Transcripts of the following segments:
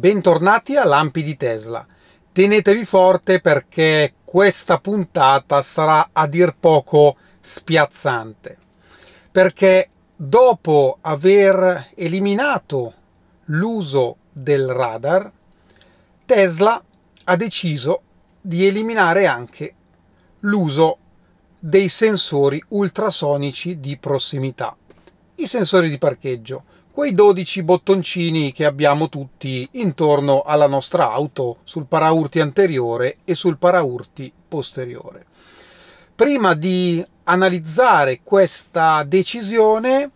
Bentornati a Lampi di Tesla. Tenetevi forte perché questa puntata sarà a dir poco spiazzante. Perché dopo aver eliminato l'uso del radar, Tesla ha deciso di eliminare anche l'uso dei sensori ultrasonici di prossimità. I sensori di parcheggio quei 12 bottoncini che abbiamo tutti intorno alla nostra auto sul paraurti anteriore e sul paraurti posteriore. Prima di analizzare questa decisione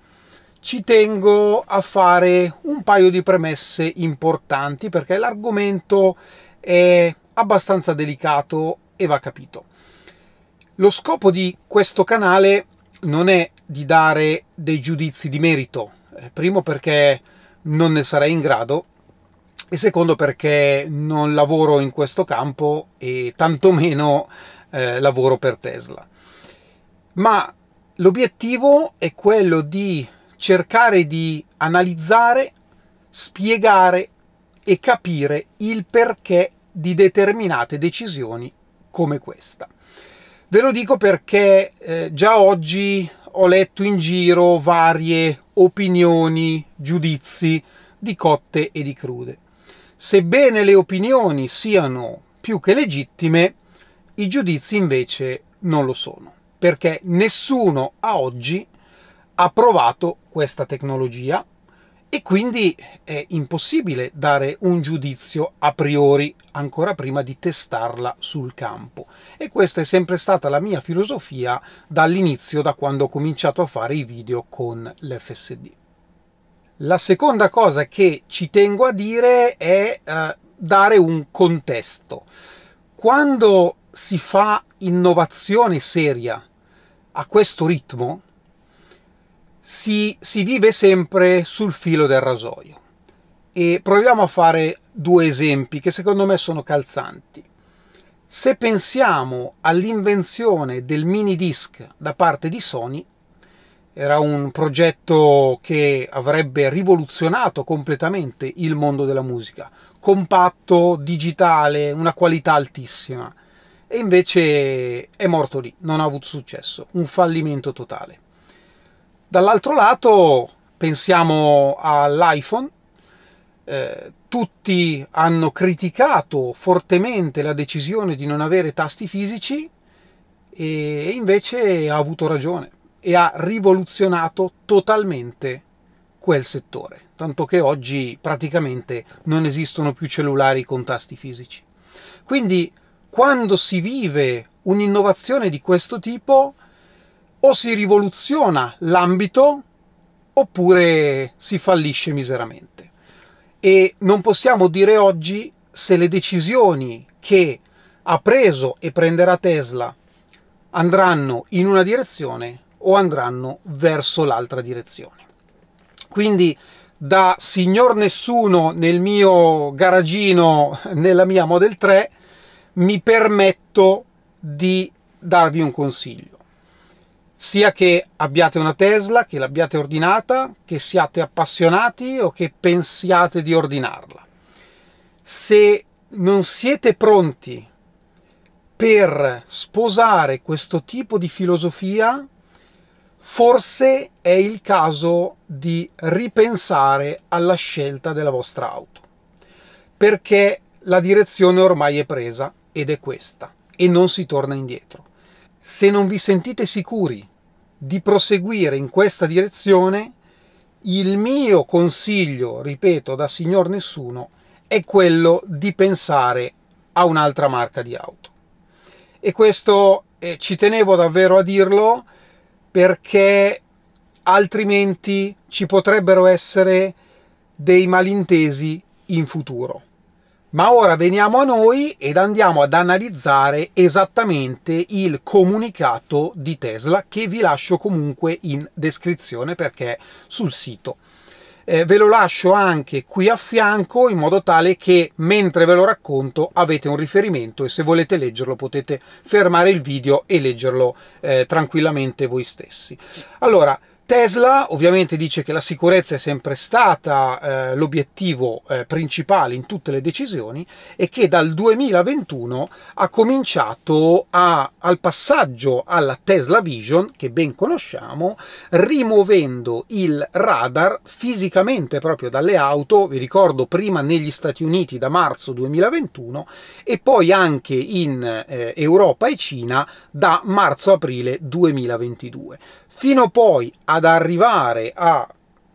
ci tengo a fare un paio di premesse importanti perché l'argomento è abbastanza delicato e va capito. Lo scopo di questo canale non è di dare dei giudizi di merito eh, primo perché non ne sarei in grado e secondo perché non lavoro in questo campo e tantomeno eh, lavoro per Tesla. Ma l'obiettivo è quello di cercare di analizzare, spiegare e capire il perché di determinate decisioni come questa. Ve lo dico perché eh, già oggi ho letto in giro varie opinioni, giudizi di cotte e di crude. Sebbene le opinioni siano più che legittime, i giudizi invece non lo sono, perché nessuno a oggi ha provato questa tecnologia, e quindi è impossibile dare un giudizio a priori ancora prima di testarla sul campo. E questa è sempre stata la mia filosofia dall'inizio, da quando ho cominciato a fare i video con l'FSD. La seconda cosa che ci tengo a dire è eh, dare un contesto. Quando si fa innovazione seria a questo ritmo, si, si vive sempre sul filo del rasoio. E proviamo a fare due esempi che secondo me sono calzanti. Se pensiamo all'invenzione del mini disc da parte di Sony, era un progetto che avrebbe rivoluzionato completamente il mondo della musica, compatto, digitale, una qualità altissima. E invece è morto lì, non ha avuto successo, un fallimento totale. Dall'altro lato pensiamo all'iPhone, eh, tutti hanno criticato fortemente la decisione di non avere tasti fisici e invece ha avuto ragione e ha rivoluzionato totalmente quel settore, tanto che oggi praticamente non esistono più cellulari con tasti fisici. Quindi quando si vive un'innovazione di questo tipo o si rivoluziona l'ambito oppure si fallisce miseramente. E non possiamo dire oggi se le decisioni che ha preso e prenderà Tesla andranno in una direzione o andranno verso l'altra direzione. Quindi da signor nessuno nel mio garagino, nella mia Model 3, mi permetto di darvi un consiglio sia che abbiate una Tesla, che l'abbiate ordinata, che siate appassionati o che pensiate di ordinarla. Se non siete pronti per sposare questo tipo di filosofia, forse è il caso di ripensare alla scelta della vostra auto, perché la direzione ormai è presa ed è questa e non si torna indietro se non vi sentite sicuri di proseguire in questa direzione, il mio consiglio, ripeto, da signor nessuno, è quello di pensare a un'altra marca di auto. E questo eh, ci tenevo davvero a dirlo perché altrimenti ci potrebbero essere dei malintesi in futuro. Ma ora veniamo a noi ed andiamo ad analizzare esattamente il comunicato di Tesla che vi lascio comunque in descrizione perché è sul sito. Eh, ve lo lascio anche qui a fianco in modo tale che mentre ve lo racconto avete un riferimento e se volete leggerlo potete fermare il video e leggerlo eh, tranquillamente voi stessi. Allora, Tesla ovviamente dice che la sicurezza è sempre stata eh, l'obiettivo eh, principale in tutte le decisioni e che dal 2021 ha cominciato a, al passaggio alla Tesla Vision, che ben conosciamo, rimuovendo il radar fisicamente proprio dalle auto, vi ricordo prima negli Stati Uniti da marzo 2021 e poi anche in eh, Europa e Cina da marzo-aprile 2022. Fino poi a ad arrivare a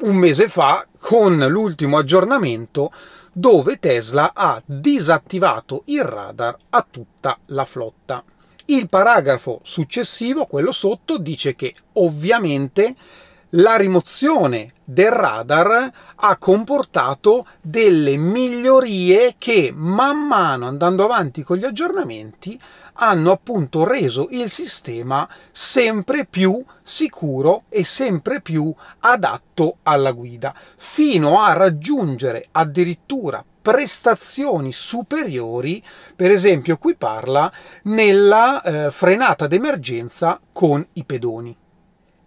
un mese fa con l'ultimo aggiornamento dove Tesla ha disattivato il radar a tutta la flotta. Il paragrafo successivo, quello sotto, dice che ovviamente la rimozione del radar ha comportato delle migliorie che man mano andando avanti con gli aggiornamenti hanno appunto reso il sistema sempre più sicuro e sempre più adatto alla guida fino a raggiungere addirittura prestazioni superiori, per esempio qui parla, nella eh, frenata d'emergenza con i pedoni.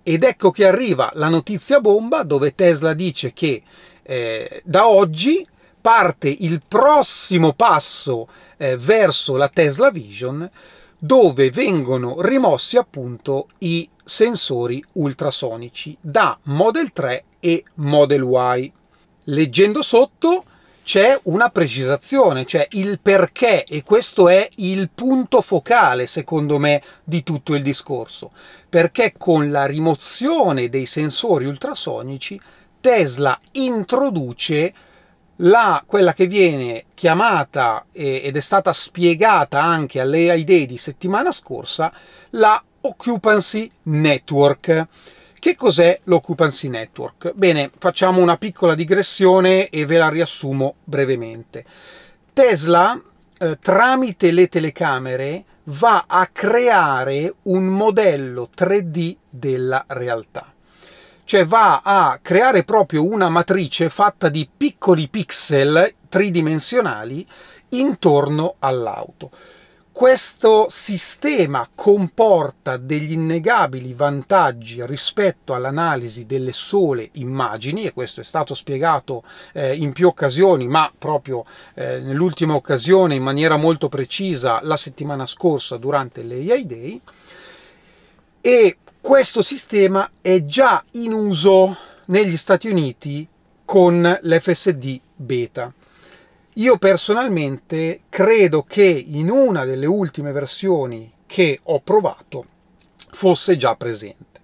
Ed ecco che arriva la notizia bomba dove Tesla dice che eh, da oggi parte il prossimo passo eh, verso la Tesla Vision dove vengono rimossi appunto i sensori ultrasonici da Model 3 e Model Y. Leggendo sotto c'è una precisazione, cioè il perché, e questo è il punto focale, secondo me, di tutto il discorso. Perché con la rimozione dei sensori ultrasonici Tesla introduce la, quella che viene chiamata ed è stata spiegata anche alle Day di settimana scorsa, la Occupancy Network che cos'è l'Occupancy Network? Bene, facciamo una piccola digressione e ve la riassumo brevemente. Tesla, eh, tramite le telecamere, va a creare un modello 3D della realtà. Cioè va a creare proprio una matrice fatta di piccoli pixel tridimensionali intorno all'auto questo sistema comporta degli innegabili vantaggi rispetto all'analisi delle sole immagini e questo è stato spiegato eh, in più occasioni ma proprio eh, nell'ultima occasione in maniera molto precisa la settimana scorsa durante l'AI Day e questo sistema è già in uso negli Stati Uniti con l'FSD beta io personalmente credo che in una delle ultime versioni che ho provato fosse già presente.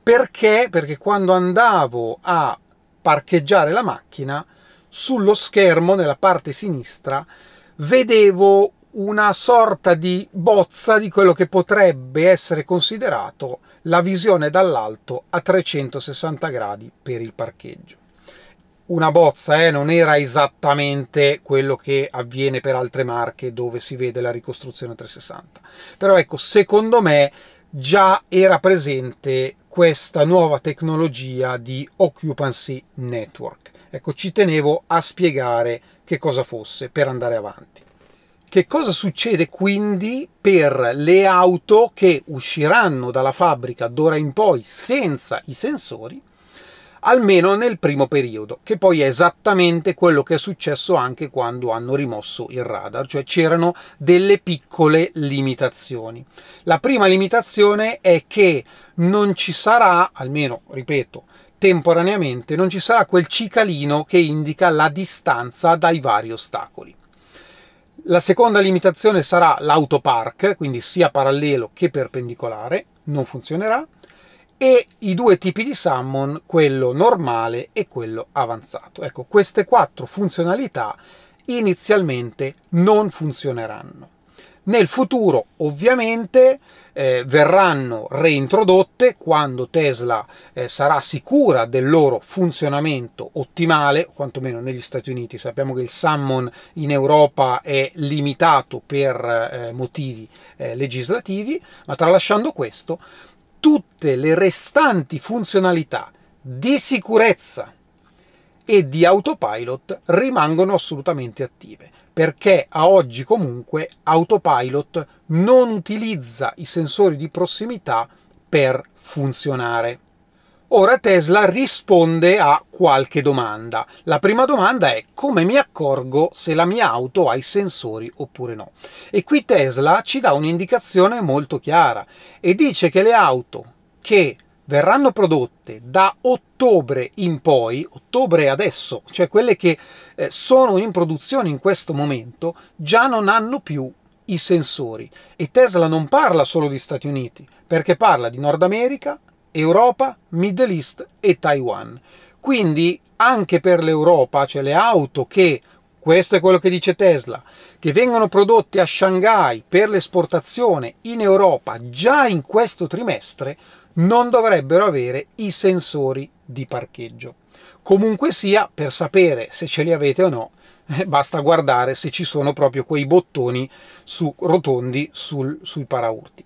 Perché? Perché quando andavo a parcheggiare la macchina, sullo schermo, nella parte sinistra, vedevo una sorta di bozza di quello che potrebbe essere considerato la visione dall'alto a 360 gradi per il parcheggio una bozza, eh? non era esattamente quello che avviene per altre marche dove si vede la ricostruzione 360. Però ecco, secondo me già era presente questa nuova tecnologia di Occupancy Network. Ecco, ci tenevo a spiegare che cosa fosse per andare avanti. Che cosa succede quindi per le auto che usciranno dalla fabbrica d'ora in poi senza i sensori almeno nel primo periodo, che poi è esattamente quello che è successo anche quando hanno rimosso il radar, cioè c'erano delle piccole limitazioni. La prima limitazione è che non ci sarà, almeno ripeto, temporaneamente, non ci sarà quel cicalino che indica la distanza dai vari ostacoli. La seconda limitazione sarà l'autopark, quindi sia parallelo che perpendicolare, non funzionerà e i due tipi di summon, quello normale e quello avanzato. Ecco, queste quattro funzionalità inizialmente non funzioneranno. Nel futuro ovviamente eh, verranno reintrodotte quando Tesla eh, sarà sicura del loro funzionamento ottimale, quantomeno negli Stati Uniti. Sappiamo che il summon in Europa è limitato per eh, motivi eh, legislativi, ma tralasciando questo, tutte le restanti funzionalità di sicurezza e di autopilot rimangono assolutamente attive perché a oggi comunque autopilot non utilizza i sensori di prossimità per funzionare. Ora Tesla risponde a qualche domanda. La prima domanda è come mi accorgo se la mia auto ha i sensori oppure no? E qui Tesla ci dà un'indicazione molto chiara e dice che le auto che verranno prodotte da ottobre in poi, ottobre adesso, cioè quelle che eh, sono in produzione in questo momento, già non hanno più i sensori. E Tesla non parla solo di Stati Uniti, perché parla di Nord America, Europa, Middle East e Taiwan. Quindi anche per l'Europa, cioè le auto che, questo è quello che dice Tesla, che vengono prodotte a Shanghai per l'esportazione in Europa già in questo trimestre, non dovrebbero avere i sensori di parcheggio. Comunque sia, per sapere se ce li avete o no, eh, basta guardare se ci sono proprio quei bottoni su, rotondi sul, sui paraurti.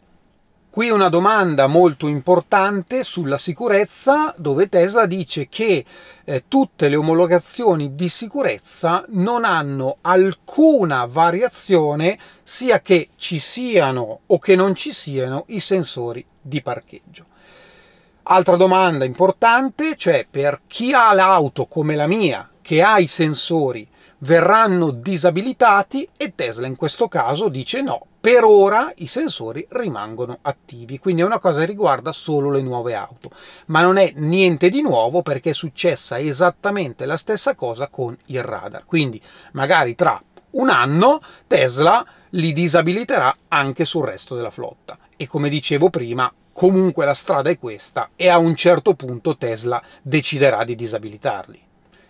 Qui una domanda molto importante sulla sicurezza dove Tesla dice che eh, tutte le omologazioni di sicurezza non hanno alcuna variazione sia che ci siano o che non ci siano i sensori di parcheggio. Altra domanda importante, cioè per chi ha l'auto come la mia, che ha i sensori, verranno disabilitati e Tesla in questo caso dice no, per ora i sensori rimangono attivi, quindi è una cosa che riguarda solo le nuove auto, ma non è niente di nuovo perché è successa esattamente la stessa cosa con il radar, quindi magari tra un anno Tesla li disabiliterà anche sul resto della flotta e come dicevo prima comunque la strada è questa e a un certo punto Tesla deciderà di disabilitarli.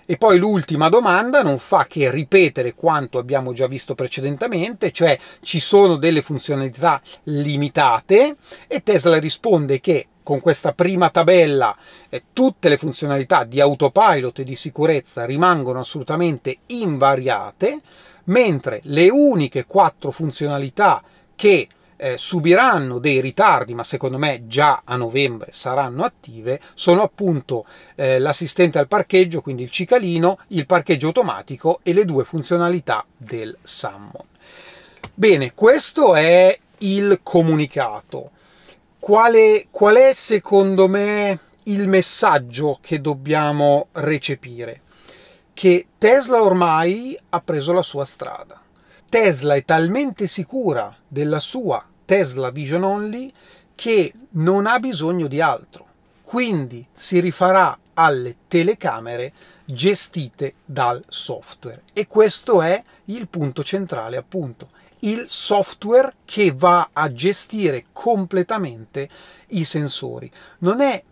E poi l'ultima domanda non fa che ripetere quanto abbiamo già visto precedentemente, cioè ci sono delle funzionalità limitate e Tesla risponde che con questa prima tabella eh, tutte le funzionalità di autopilot e di sicurezza rimangono assolutamente invariate, mentre le uniche quattro funzionalità che eh, subiranno dei ritardi, ma secondo me già a novembre saranno attive, sono appunto eh, l'assistente al parcheggio, quindi il cicalino, il parcheggio automatico e le due funzionalità del Sammon. Bene, questo è il comunicato. Quale, qual è secondo me il messaggio che dobbiamo recepire? Che Tesla ormai ha preso la sua strada Tesla è talmente sicura della sua Tesla Vision Only che non ha bisogno di altro. Quindi si rifarà alle telecamere gestite dal software. E questo è il punto centrale, appunto. Il software che va a gestire completamente i sensori. Non è,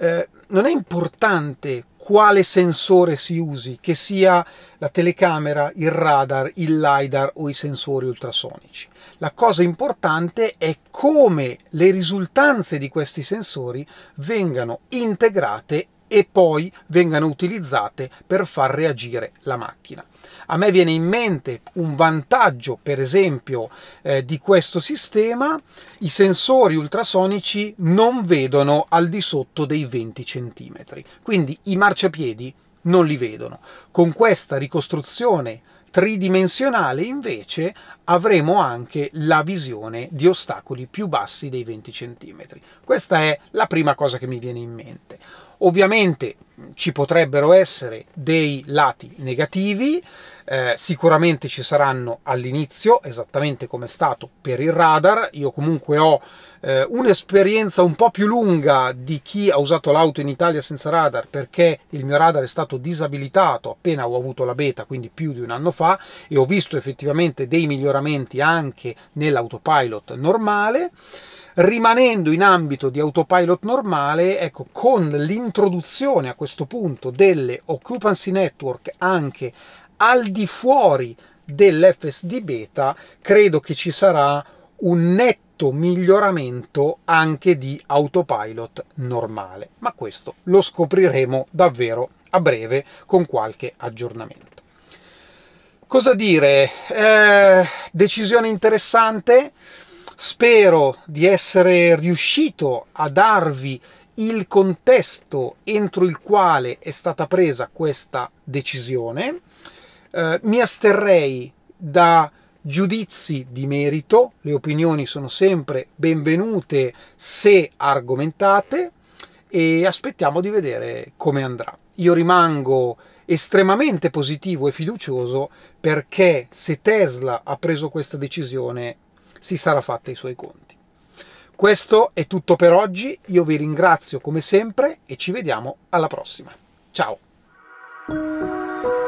eh, non è importante quale sensore si usi, che sia la telecamera, il radar, il LiDAR o i sensori ultrasonici. La cosa importante è come le risultanze di questi sensori vengano integrate e poi vengano utilizzate per far reagire la macchina. A me viene in mente un vantaggio, per esempio, eh, di questo sistema, i sensori ultrasonici non vedono al di sotto dei 20 cm, quindi i marciapiedi non li vedono. Con questa ricostruzione tridimensionale invece avremo anche la visione di ostacoli più bassi dei 20 cm. Questa è la prima cosa che mi viene in mente. Ovviamente ci potrebbero essere dei lati negativi, eh, sicuramente ci saranno all'inizio, esattamente come è stato per il radar. Io comunque ho eh, un'esperienza un po' più lunga di chi ha usato l'auto in Italia senza radar, perché il mio radar è stato disabilitato appena ho avuto la beta, quindi più di un anno fa, e ho visto effettivamente dei miglioramenti anche nell'autopilot normale rimanendo in ambito di autopilot normale, ecco, con l'introduzione a questo punto delle occupancy network anche al di fuori dell'FSD beta, credo che ci sarà un netto miglioramento anche di autopilot normale, ma questo lo scopriremo davvero a breve con qualche aggiornamento. Cosa dire? Eh, decisione interessante. Spero di essere riuscito a darvi il contesto entro il quale è stata presa questa decisione. Eh, mi asterrei da giudizi di merito, le opinioni sono sempre benvenute se argomentate e aspettiamo di vedere come andrà. Io rimango estremamente positivo e fiducioso perché se Tesla ha preso questa decisione si sarà fatta i suoi conti. Questo è tutto per oggi, io vi ringrazio come sempre e ci vediamo alla prossima. Ciao!